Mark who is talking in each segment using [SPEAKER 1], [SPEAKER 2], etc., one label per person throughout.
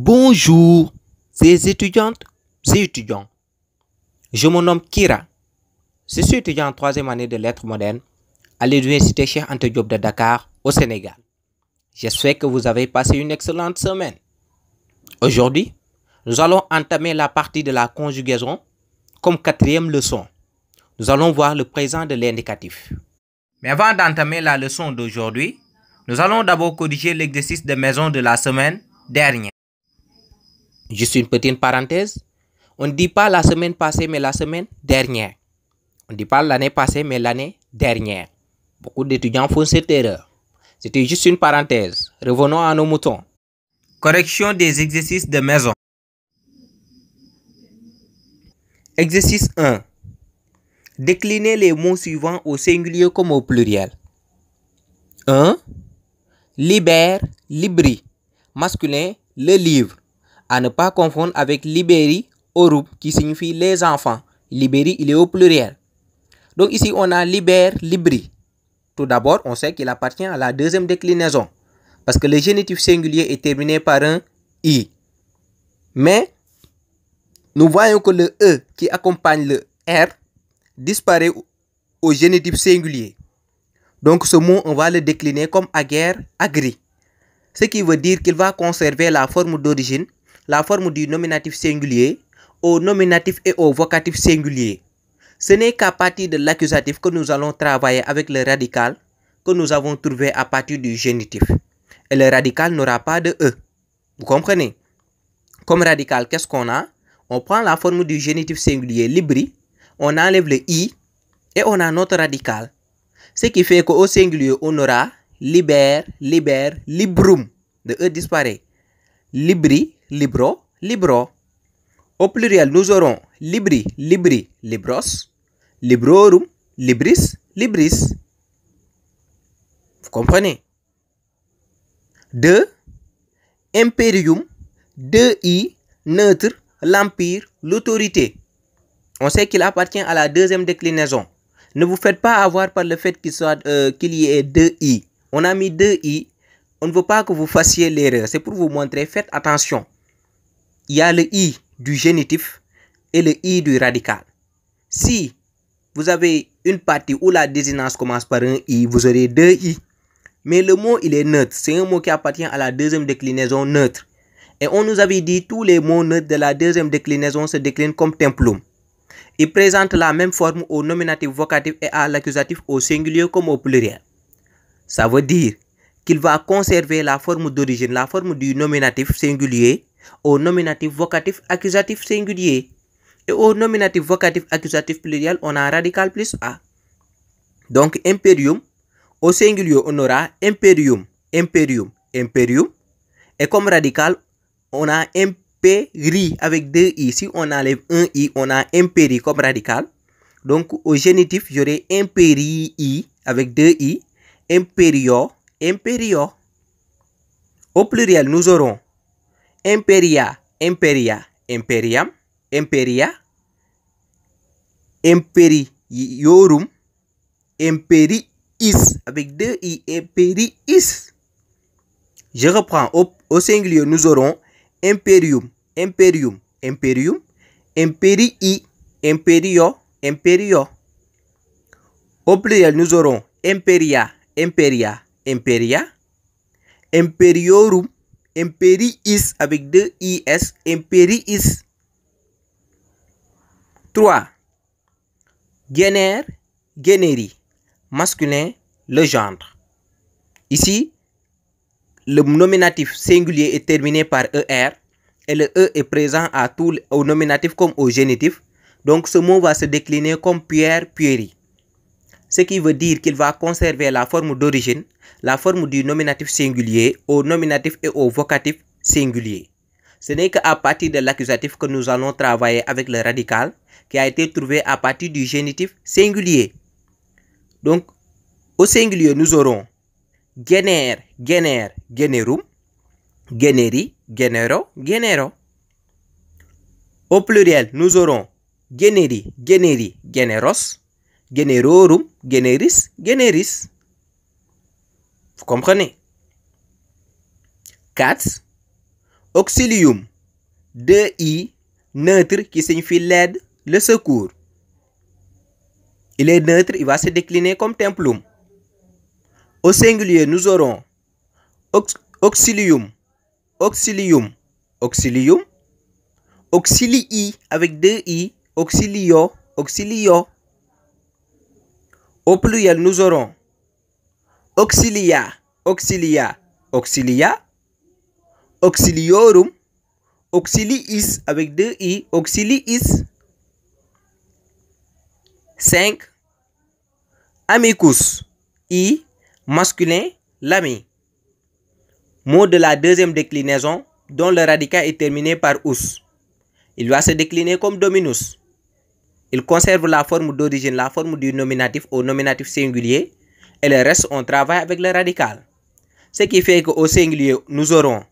[SPEAKER 1] Bonjour, ces étudiantes ces étudiants. Je me nomme Kira. Je suis étudiant en troisième année de lettres modernes à l'université Cheikh Ante Diop de Dakar, au Sénégal. J'espère que vous avez passé une excellente semaine. Aujourd'hui, nous allons entamer la partie de la conjugaison comme quatrième leçon. Nous allons voir le présent de l'indicatif. Mais avant d'entamer la leçon d'aujourd'hui, nous allons d'abord corriger l'exercice de maison de la semaine dernière. Juste une petite parenthèse. On ne dit pas la semaine passée, mais la semaine dernière. On ne dit pas l'année passée, mais l'année dernière. Beaucoup d'étudiants font cette erreur. C'était juste une parenthèse. Revenons à nos moutons. Correction des exercices de maison. Exercice 1. Déclinez les mots suivants au singulier comme au pluriel. 1. Libère, libri. Masculin, le livre à ne pas confondre avec au Orup qui signifie les enfants. Libérie », il est au pluriel. Donc ici, on a Libère, Libri. Tout d'abord, on sait qu'il appartient à la deuxième déclinaison parce que le génitif singulier est terminé par un I. Mais nous voyons que le E qui accompagne le R disparaît au génitif singulier. Donc ce mot, on va le décliner comme aguerre, agri. Ce qui veut dire qu'il va conserver la forme d'origine, la forme du nominatif singulier au nominatif et au vocatif singulier. Ce n'est qu'à partir de l'accusatif que nous allons travailler avec le radical que nous avons trouvé à partir du génitif. Et le radical n'aura pas de E. Vous comprenez Comme radical, qu'est-ce qu'on a On prend la forme du génitif singulier libri, on enlève le I et on a notre radical. Ce qui fait qu'au singulier, on aura libère, libère, librum. De E disparaît. Libri, libro, libro. Au pluriel, nous aurons libri, libri, libros, librorum, libris, libris. Vous comprenez DE, Imperium, DE i neutre, l'empire, l'autorité. On sait qu'il appartient à la deuxième déclinaison. Ne vous faites pas avoir par le fait qu'il soit euh, qu'il y ait deux i On a mis deux i On ne veut pas que vous fassiez l'erreur. C'est pour vous montrer, faites attention il y a le i du génitif et le i du radical. Si vous avez une partie où la désinence commence par un i, vous aurez deux i. Mais le mot, il est neutre. C'est un mot qui appartient à la deuxième déclinaison neutre. Et on nous avait dit tous les mots neutres de la deuxième déclinaison se déclinent comme templum. Ils présentent la même forme au nominatif vocatif et à l'accusatif au singulier comme au pluriel. Ça veut dire qu'il va conserver la forme d'origine, la forme du nominatif singulier au nominatif vocatif accusatif singulier. Et au nominatif vocatif accusatif pluriel, on a radical plus A. Donc, imperium, au singulier, on aura imperium, imperium, imperium. Et comme radical, on a imperi avec deux i. Si on enlève un i, on a imperi comme radical. Donc, au génitif, j'aurai imperii avec deux i, imperio imperio. Au pluriel, nous aurons Imperia, Imperia, Imperium, Imperia, Imperiorum, Imperiis, avec deux i, Imperiis. Je reprends, au, au singulier, nous aurons Imperium, Imperium, Imperium, Imperii, Imperio, Imperio. Au pluriel, nous aurons Imperia, Imperia, Imperia, Imperiorum, is avec deux is, is. 3. Génère, générie, masculin, le gendre. Ici, le nominatif singulier est terminé par ER et le E est présent à au nominatif comme au génitif. Donc ce mot va se décliner comme Pierre, Pierry ce qui veut dire qu'il va conserver la forme d'origine, la forme du nominatif singulier au nominatif et au vocatif singulier. Ce n'est qu'à partir de l'accusatif que nous allons travailler avec le radical qui a été trouvé à partir du génitif singulier. Donc, au singulier, nous aurons gener, gener, generum, generi, genero, genero. Au pluriel, nous aurons generi, generi, generos, generorum, generis, generis. Vous comprenez 4. Auxilium, 2i, neutre qui signifie l'aide, le secours. Il est neutre, il va se décliner comme templum. Au singulier, nous aurons auxilium, auxilium, auxilium, auxilii avec deux i, auxilio, auxilio, au pluriel, nous aurons auxilia, auxilia, auxilia, auxiliorum, auxiliis avec deux i, auxiliis, Cinq. Amicus, i, masculin, l'ami. Mot de la deuxième déclinaison dont le radical est terminé par us. Il va se décliner comme dominus. Il conserve la forme d'origine, la forme du nominatif au nominatif singulier. Et le reste, on travaille avec le radical. Ce qui fait qu'au singulier, nous aurons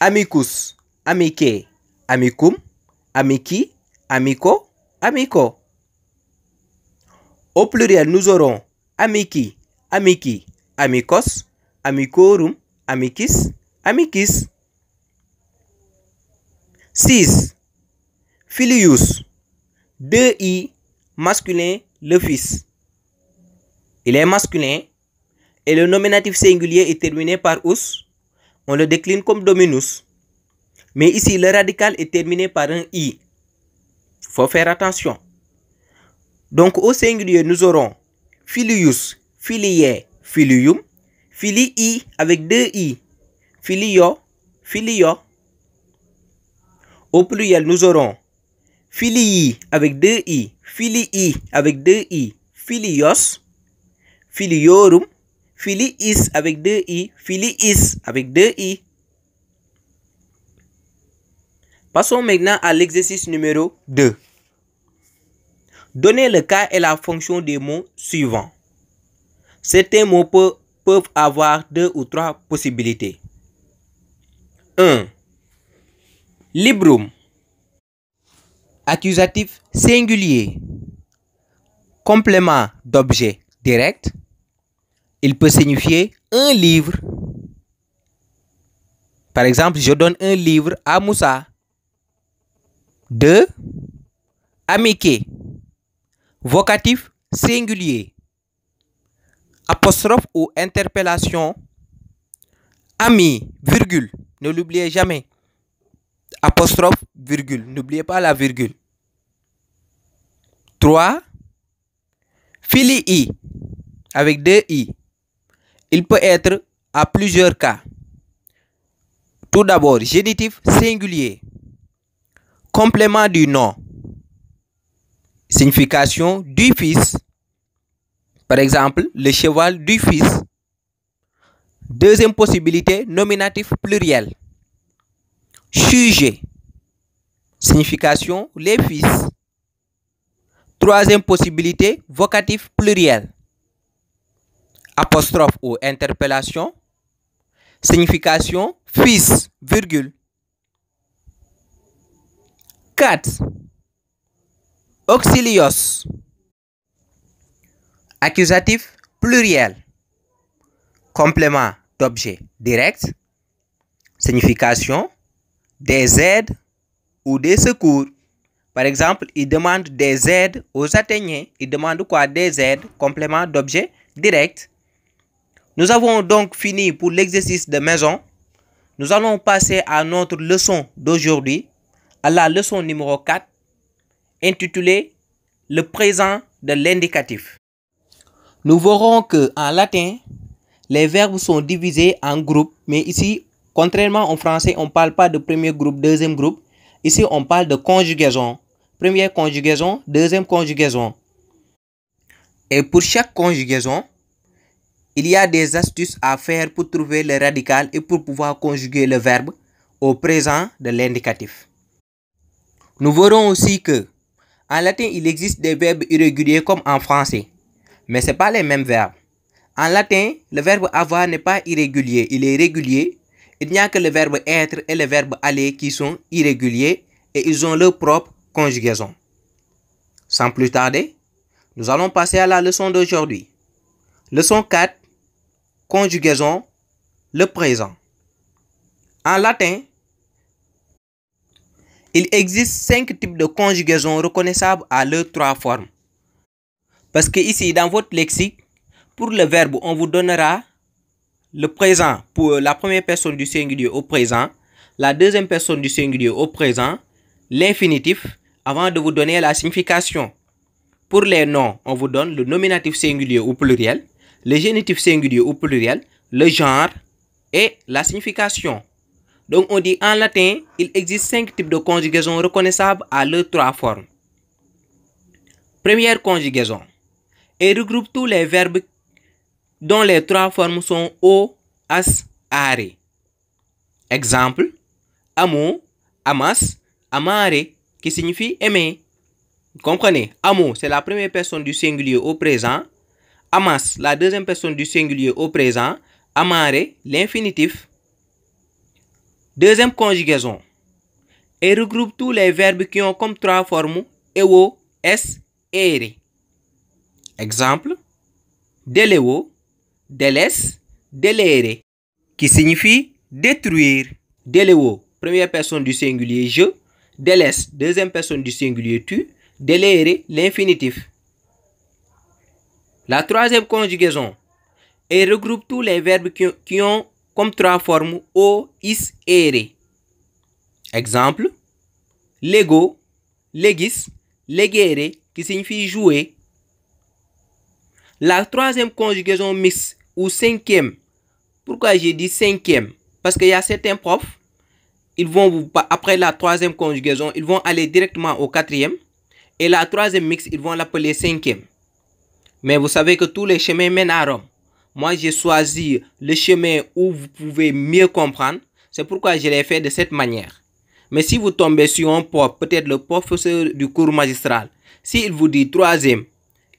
[SPEAKER 1] amicus, Amike, amicum, amiki, amico, amico. Au pluriel, nous aurons Amiki, Amiki, amicos, amicorum, amikis, amikis. 6. Filius, deux i masculin, le fils. Il est masculin et le nominatif singulier est terminé par us. On le décline comme dominus. Mais ici, le radical est terminé par un i. faut faire attention. Donc, au singulier, nous aurons filius, filier, filium, filii avec deux i, filio, filio. Au pluriel, nous aurons Filii avec deux i, filii avec deux i, filios, filiorum, filiis avec deux i, filiis avec deux i. Passons maintenant à l'exercice numéro 2. Donnez le cas et la fonction des mots suivants. Certains mots peuvent avoir deux ou trois possibilités. 1. Librum Accusatif singulier. Complément d'objet direct. Il peut signifier un livre. Par exemple, je donne un livre à Moussa. De Amike. Vocatif singulier. Apostrophe ou interpellation. Ami, virgule. Ne l'oubliez jamais apostrophe, virgule. N'oubliez pas la virgule. 3. i avec deux i. Il peut être à plusieurs cas. Tout d'abord, génitif singulier. Complément du nom. Signification du fils. Par exemple, le cheval du fils. Deuxième possibilité, nominatif pluriel. Sujet, Signification, les fils. Troisième possibilité, vocatif pluriel. Apostrophe ou interpellation. Signification, fils, virgule. 4. Auxilios. Accusatif pluriel. Complément d'objet direct. Signification, des aides ou des secours. Par exemple, il demande des aides aux atteignants. Il demande quoi Des aides, complément d'objet direct. Nous avons donc fini pour l'exercice de maison. Nous allons passer à notre leçon d'aujourd'hui, à la leçon numéro 4, intitulée Le présent de l'indicatif. Nous verrons que en latin, les verbes sont divisés en groupes, mais ici Contrairement en français, on ne parle pas de premier groupe, deuxième groupe. Ici, on parle de conjugaison. Première conjugaison, deuxième conjugaison. Et pour chaque conjugaison, il y a des astuces à faire pour trouver le radical et pour pouvoir conjuguer le verbe au présent de l'indicatif. Nous verrons aussi que en latin, il existe des verbes irréguliers comme en français, mais ce pas les mêmes verbes. En latin, le verbe avoir n'est pas irrégulier, il est régulier, il n'y a que le verbe être et le verbe aller qui sont irréguliers et ils ont leur propre conjugaison. Sans plus tarder, nous allons passer à la leçon d'aujourd'hui. Leçon 4. Conjugaison. Le présent. En latin, il existe cinq types de conjugaison reconnaissables à leurs trois formes. Parce que ici, dans votre lexique, pour le verbe, on vous donnera le présent pour la première personne du singulier au présent, la deuxième personne du singulier au présent, l'infinitif, avant de vous donner la signification. Pour les noms, on vous donne le nominatif singulier ou pluriel, le génitif singulier ou pluriel, le genre et la signification. Donc on dit en latin, il existe cinq types de conjugaisons reconnaissables à leurs trois formes. Première conjugaison. Elle regroupe tous les verbes dont les trois formes sont o, as, are. Exemple, amo, amas, amare, qui signifie aimer. Vous comprenez Amo, c'est la première personne du singulier au présent. Amas, la deuxième personne du singulier au présent. Amare, l'infinitif. Deuxième conjugaison. Elle regroupe tous les verbes qui ont comme trois formes o, s, ere. Exemple, deleo, DELES, déléré, qui signifie détruire. Déléo, première personne du singulier je, DELES, deuxième personne du singulier tu, Déléré, l'infinitif. La troisième conjugaison, elle regroupe tous les verbes qui, ont comme trois formes o, is, ere. Exemple, lego, legis, legere, qui signifie jouer. La troisième conjugaison mixte ou cinquième. Pourquoi j'ai dit cinquième Parce qu'il y a certains profs, ils vont vous, après la troisième conjugaison, ils vont aller directement au quatrième. Et la troisième mix, ils vont l'appeler cinquième. Mais vous savez que tous les chemins mènent à Rome. Moi, j'ai choisi le chemin où vous pouvez mieux comprendre. C'est pourquoi je l'ai fait de cette manière. Mais si vous tombez sur un prof, peut-être le professeur du cours magistral, s'il vous dit troisième,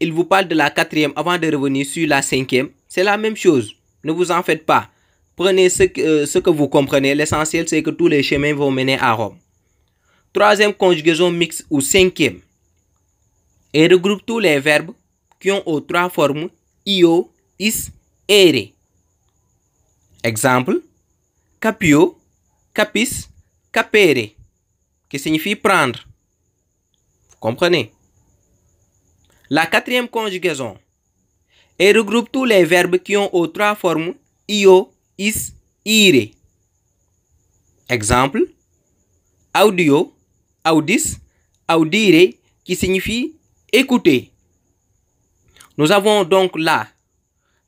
[SPEAKER 1] il vous parle de la quatrième avant de revenir sur la cinquième, c'est la même chose. Ne vous en faites pas. Prenez euh, ce que, vous comprenez. L'essentiel, c'est que tous les chemins vont mener à Rome. Troisième conjugaison mixte ou cinquième. Et regroupe tous les verbes qui ont aux trois formes io, is, ere. Exemple, capio, capis, capere, qui signifie prendre. Vous comprenez La quatrième conjugaison et regroupe tous les verbes qui ont aux trois formes io, is, ire. Exemple, audio, audis, audire qui signifie écouter. Nous avons donc là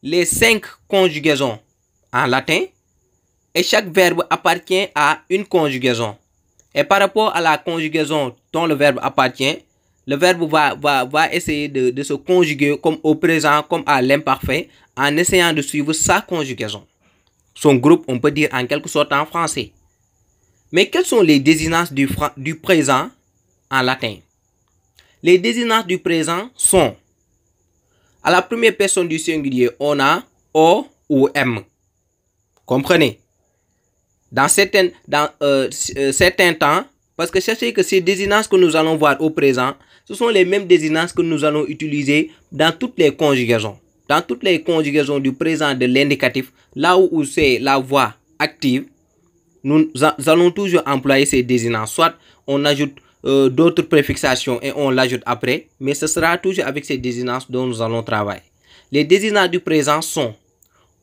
[SPEAKER 1] les cinq conjugaisons en latin et chaque verbe appartient à une conjugaison. Et par rapport à la conjugaison dont le verbe appartient, le verbe va, va, va essayer de, se conjuguer comme au présent, comme à l'imparfait, en essayant de suivre sa conjugaison. Son groupe, on peut dire en quelque sorte en français. Mais quelles sont les désinences du, du présent en latin Les désinences du présent sont à la première personne du singulier, on a O ou M. Comprenez Dans, dans euh, euh, certains temps, parce que sachez que ces désinences que nous allons voir au présent, ce sont les mêmes désinences que nous allons utiliser dans toutes les conjugaisons. Dans toutes les conjugaisons du présent de l'indicatif, là où c'est la voix active, nous allons toujours employer ces désinences. Soit on ajoute euh, d'autres préfixations et on l'ajoute après, mais ce sera toujours avec ces désinences dont nous allons travailler. Les désinences du présent sont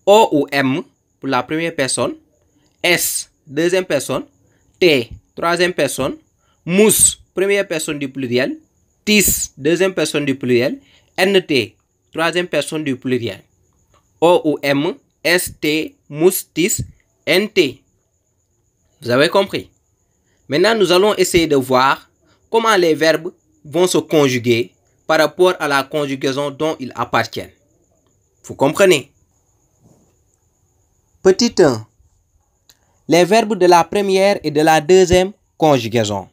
[SPEAKER 1] O ou M pour la première personne, S, deuxième personne, T, troisième personne, mousse, première personne du pluriel, tis, deuxième personne du pluriel, nt, troisième personne du pluriel, o ou m, st, moustis, nt. Vous avez compris Maintenant, nous allons essayer de voir comment les verbes vont se conjuguer par rapport à la conjugaison dont ils appartiennent. Vous comprenez Petit 1. Les verbes de la première et de la deuxième conjugaison.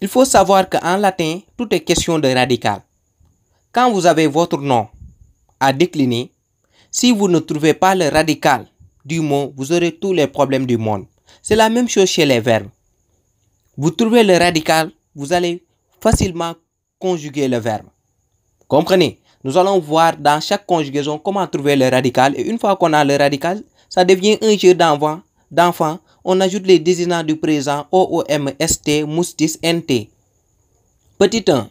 [SPEAKER 1] Il faut savoir qu'en latin, tout est question de radical. Quand vous avez votre nom à décliner, si vous ne trouvez pas le radical du mot, vous aurez tous les problèmes du monde. C'est la même chose chez les verbes. Vous trouvez le radical, vous allez facilement conjuguer le verbe. Comprenez Nous allons voir dans chaque conjugaison comment trouver le radical. Et une fois qu'on a le radical, ça devient un jeu d'enfant, d'enfant on ajoute les désignants du présent O, O, M, O-O-M-S-T, N, T. Petit 1.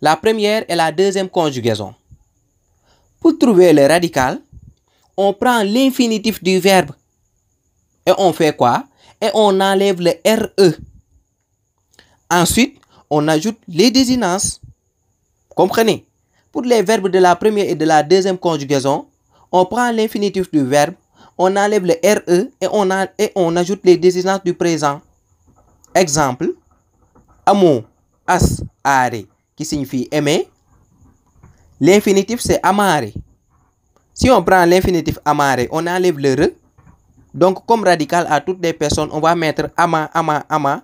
[SPEAKER 1] La première et la deuxième conjugaison. Pour trouver le radical, on prend l'infinitif du verbe. Et on fait quoi Et on enlève le RE. Ensuite, on ajoute les désinences. Comprenez Pour les verbes de la première et de la deuxième conjugaison, on prend l'infinitif du verbe on enlève le RE et on, on ajoute les désinences du présent. Exemple, amo, as, are, qui signifie aimer. L'infinitif, c'est amare. Si on prend l'infinitif amare, on enlève le re. Donc, comme radical à toutes les personnes, on va mettre ama, ama, ama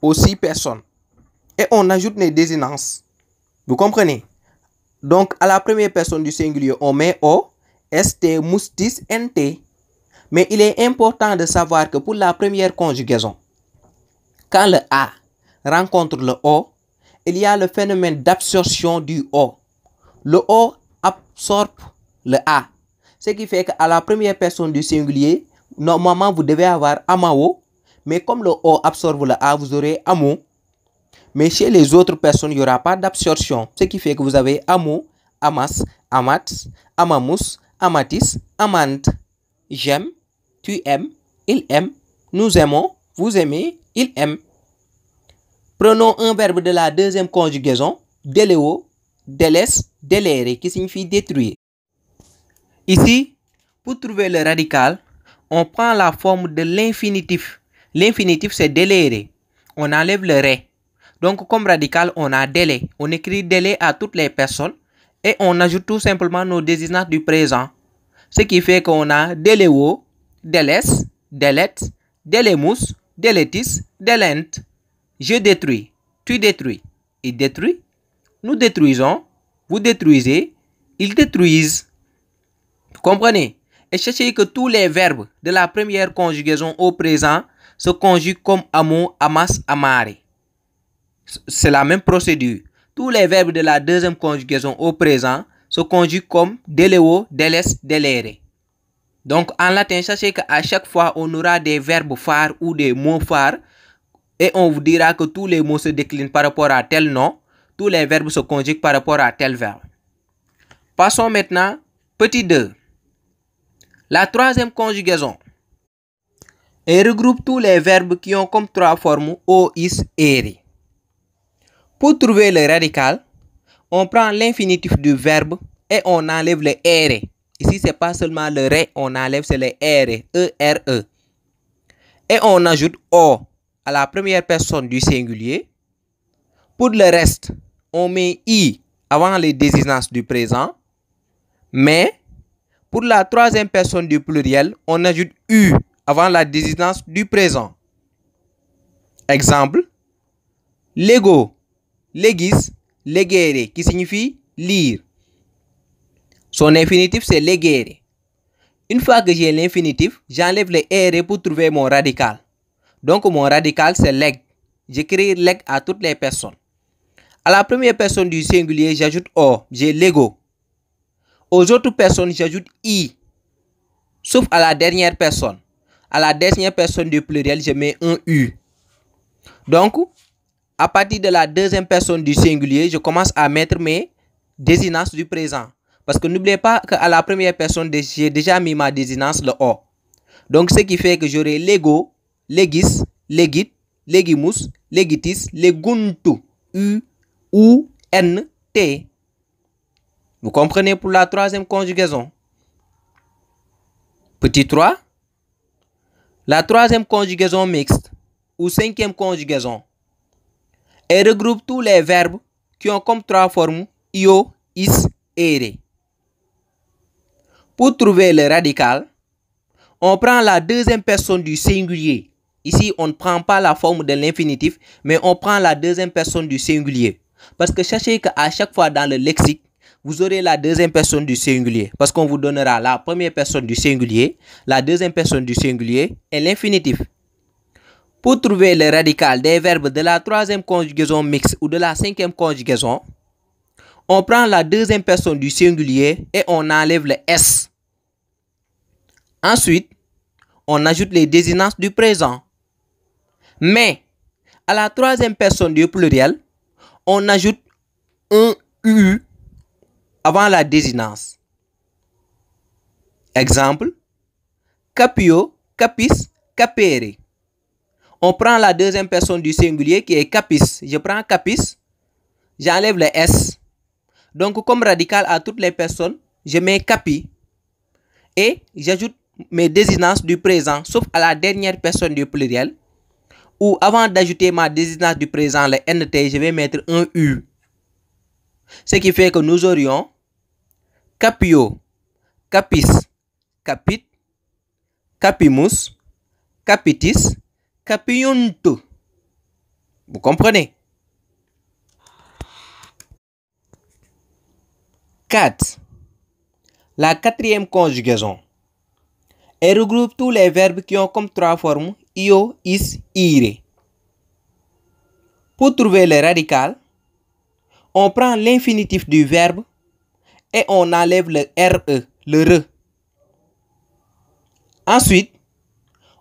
[SPEAKER 1] aux six personnes. Et on ajoute les désinences. Vous comprenez Donc, à la première personne du singulier, on met O, ST, moustis, NT. Mais il est important de savoir que pour la première conjugaison, quand le A rencontre le O, il y a le phénomène d'absorption du O. Le O absorbe le A. Ce qui fait qu'à la première personne du singulier, normalement vous devez avoir Amao, mais comme le O absorbe le A, vous aurez Amo. Mais chez les autres personnes, il n'y aura pas d'absorption. Ce qui fait que vous avez Amo, Amas, Amat, AMAMUS, Amatis, Amant, J'aime, tu aimes, il aime, nous aimons, vous aimez, il aime. Prenons un verbe de la deuxième conjugaison, déléo, délaisse, deleere, qui signifie détruire. Ici, pour trouver le radical, on prend la forme de l'infinitif. L'infinitif, c'est délérer. On enlève le ré. Donc, comme radical, on a délai. On écrit délai à toutes les personnes et on ajoute tout simplement nos désignants du présent. Ce qui fait qu'on a déléo, délaisse, délète, délémousse, délétis, délente. Je détruis, tu détruis, il détruit, nous détruisons, vous détruisez, ils détruisent. comprenez Et cherchez que tous les verbes de la première conjugaison au présent se conjuguent comme AMO, amas, amare. C'est la même procédure. Tous les verbes de la deuxième conjugaison au présent se conjuguent comme deleo, deles, delere. Donc en latin, sachez qu'à chaque fois, on aura des verbes phares ou des mots phares et on vous dira que tous les mots se déclinent par rapport à tel nom, tous les verbes se conjuguent par rapport à tel verbe. Passons maintenant, petit 2. La troisième conjugaison. Elle regroupe tous les verbes qui ont comme trois formes o, is, eri. Pour trouver le radical, on prend l'infinitif du verbe et on enlève le r er. Ici, n'est pas seulement le ré, on enlève, c'est le R, E, R, E. Et on ajoute O à la première personne du singulier. Pour le reste, on met I avant les désignances du présent. Mais pour la troisième personne du pluriel, on ajoute U avant la désignance du présent. Exemple, Lego, legis, legere, qui signifie lire. Son infinitif, c'est l'égéré. Une fois que j'ai l'infinitif, j'enlève les pour trouver mon radical. Donc mon radical, c'est leg. J'écris leg à toutes les personnes. À la première personne du singulier, j'ajoute O, j'ai l'ego. Aux autres personnes, j'ajoute I, sauf à la dernière personne. À la dernière personne du pluriel, je mets un U. Donc, à partir de la deuxième personne du singulier, je commence à mettre mes désinences du présent. Parce que n'oubliez pas qu'à la première personne, j'ai déjà mis ma désinence, le O. Donc, ce qui fait que j'aurai l'ego, legis, legit, legimus, legitis, leguntu, U, U, N, T. Vous comprenez pour la troisième conjugaison. Petit 3. La troisième conjugaison mixte ou cinquième conjugaison. Elle regroupe tous les verbes qui ont comme trois formes io, is, ere. Pour trouver le radical, on prend la deuxième personne du singulier. Ici, on ne prend pas la forme de l'infinitif, mais on prend la deuxième personne du singulier. Parce que sachez qu'à chaque fois dans le lexique, vous aurez la deuxième personne du singulier. Parce qu'on vous donnera la première personne du singulier, la deuxième personne du singulier et l'infinitif. Pour trouver le radical des verbes de la troisième conjugaison mixte ou de la cinquième conjugaison, on prend la deuxième personne du singulier et on enlève le S. Ensuite, on ajoute les désinences du présent. Mais, à la troisième personne du pluriel, on ajoute un U avant la désinence. Exemple, capio, capis, capere. On prend la deuxième personne du singulier qui est capis. Je prends capis, j'enlève le S. Donc, comme radical à toutes les personnes, je mets capi et j'ajoute mes désinences du présent, sauf à la dernière personne du pluriel. Ou avant d'ajouter ma désinence du présent, le NT, je vais mettre un U. Ce qui fait que nous aurions capio, capis, capit, capimus, capitis, capiunto. Vous comprenez 4. La quatrième conjugaison. Elle regroupe tous les verbes qui ont comme trois formes io, is, ire. Pour trouver le radical, on prend l'infinitif du verbe et on enlève le re, le re. Ensuite,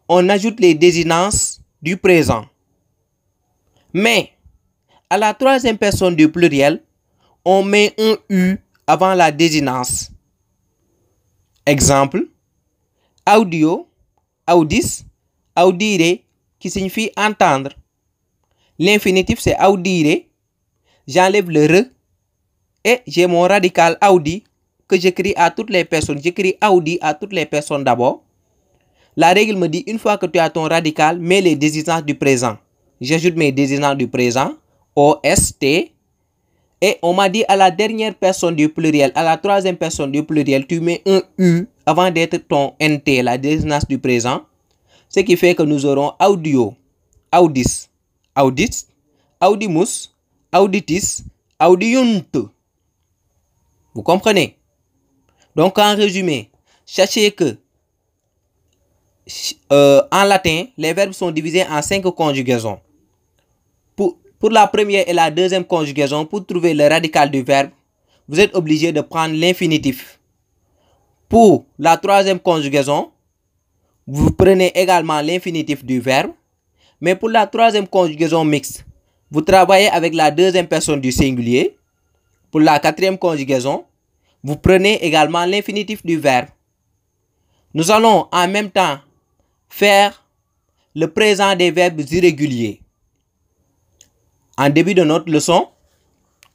[SPEAKER 1] on ajoute les désinences du présent. Mais, à la troisième personne du pluriel, on met un U avant la désinence. Exemple, audio, audis, audire, qui signifie entendre. L'infinitif, c'est audire. J'enlève le re et j'ai mon radical audi que j'écris à toutes les personnes. J'écris audi à toutes les personnes d'abord. La règle me dit, une fois que tu as ton radical, mets les désinences du présent. J'ajoute mes désinences du présent. O, S, et on m'a dit à la dernière personne du pluriel, à la troisième personne du pluriel, tu mets un U avant d'être ton NT, la désinence du présent. Ce qui fait que nous aurons audio, audis, audit, audimus, auditis, audiunt. Vous comprenez Donc en résumé, sachez que euh, en latin, les verbes sont divisés en cinq conjugaisons. Pour la première et la deuxième conjugaison, pour trouver le radical du verbe, vous êtes obligé de prendre l'infinitif. Pour la troisième conjugaison, vous prenez également l'infinitif du verbe. Mais pour la troisième conjugaison mixte, vous travaillez avec la deuxième personne du singulier. Pour la quatrième conjugaison, vous prenez également l'infinitif du verbe. Nous allons en même temps faire le présent des verbes irréguliers. En début de notre leçon,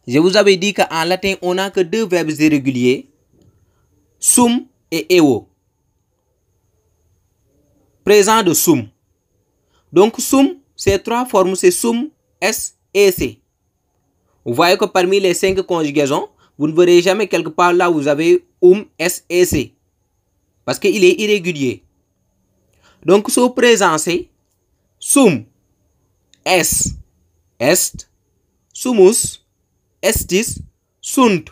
[SPEAKER 1] je vous avais dit qu'en latin, on n'a que deux verbes irréguliers, sum et eo. Présent de sum. Donc sum, ces trois formes, c'est sum, s et c. Vous voyez que parmi les cinq conjugaisons, vous ne verrez jamais quelque part là où vous avez um, s et c. Parce qu'il est irrégulier. Donc, sous présent, c'est sum, s, est, sumus, estis, sunt.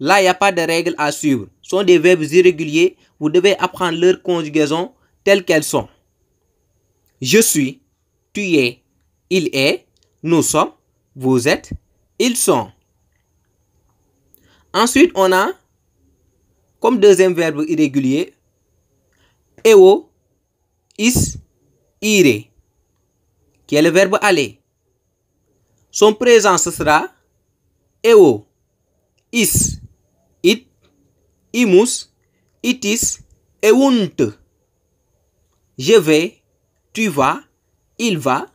[SPEAKER 1] Là, il n'y a pas de règles à suivre. Ce sont des verbes irréguliers. Vous devez apprendre leur conjugaison telles qu'elles sont. Je suis, tu es, il est, nous sommes, vous êtes, ils sont. Ensuite, on a comme deuxième verbe irrégulier EO, is, ire, qui est le verbe aller. Son présent, ce sera EO, IS, IT, IMUS, ITIS et UNT. Je vais, tu vas, il va,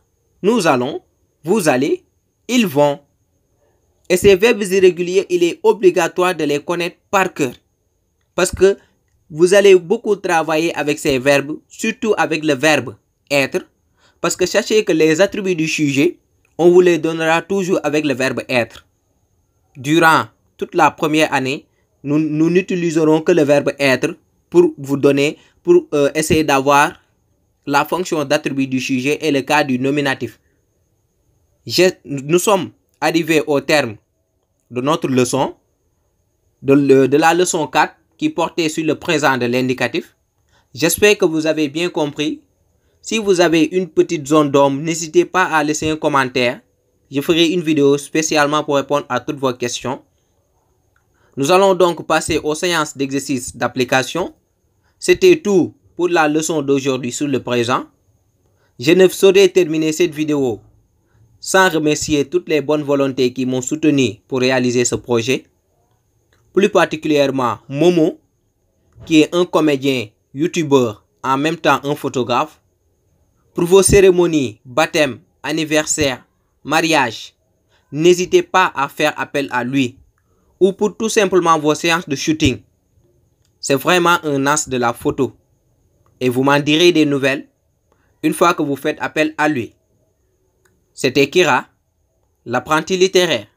[SPEAKER 1] nous allons, vous allez, ils vont. Et ces verbes irréguliers, il est obligatoire de les connaître par cœur. Parce que vous allez beaucoup travailler avec ces verbes, surtout avec le verbe être. Parce que sachez que les attributs du sujet, on vous les donnera toujours avec le verbe être. Durant toute la première année, nous n'utiliserons que le verbe être pour vous donner, pour euh, essayer d'avoir la fonction d'attribut du sujet et le cas du nominatif. nous sommes arrivés au terme de notre leçon, de, de la leçon 4 qui portait sur le présent de l'indicatif. J'espère que vous avez bien compris si vous avez une petite zone d'ombre, n'hésitez pas à laisser un commentaire. Je ferai une vidéo spécialement pour répondre à toutes vos questions. Nous allons donc passer aux séances d'exercice d'application. C'était tout pour la leçon d'aujourd'hui sur le présent. Je ne saurais terminer cette vidéo sans remercier toutes les bonnes volontés qui m'ont soutenu pour réaliser ce projet. Plus particulièrement Momo, qui est un comédien, youtubeur, en même temps un photographe. Pour vos cérémonies, baptême, anniversaire, mariage, n'hésitez pas à faire appel à lui. Ou pour tout simplement vos séances de shooting. C'est vraiment un as de la photo. Et vous m'en direz des nouvelles une fois que vous faites appel à lui. C'était Kira, l'apprenti littéraire.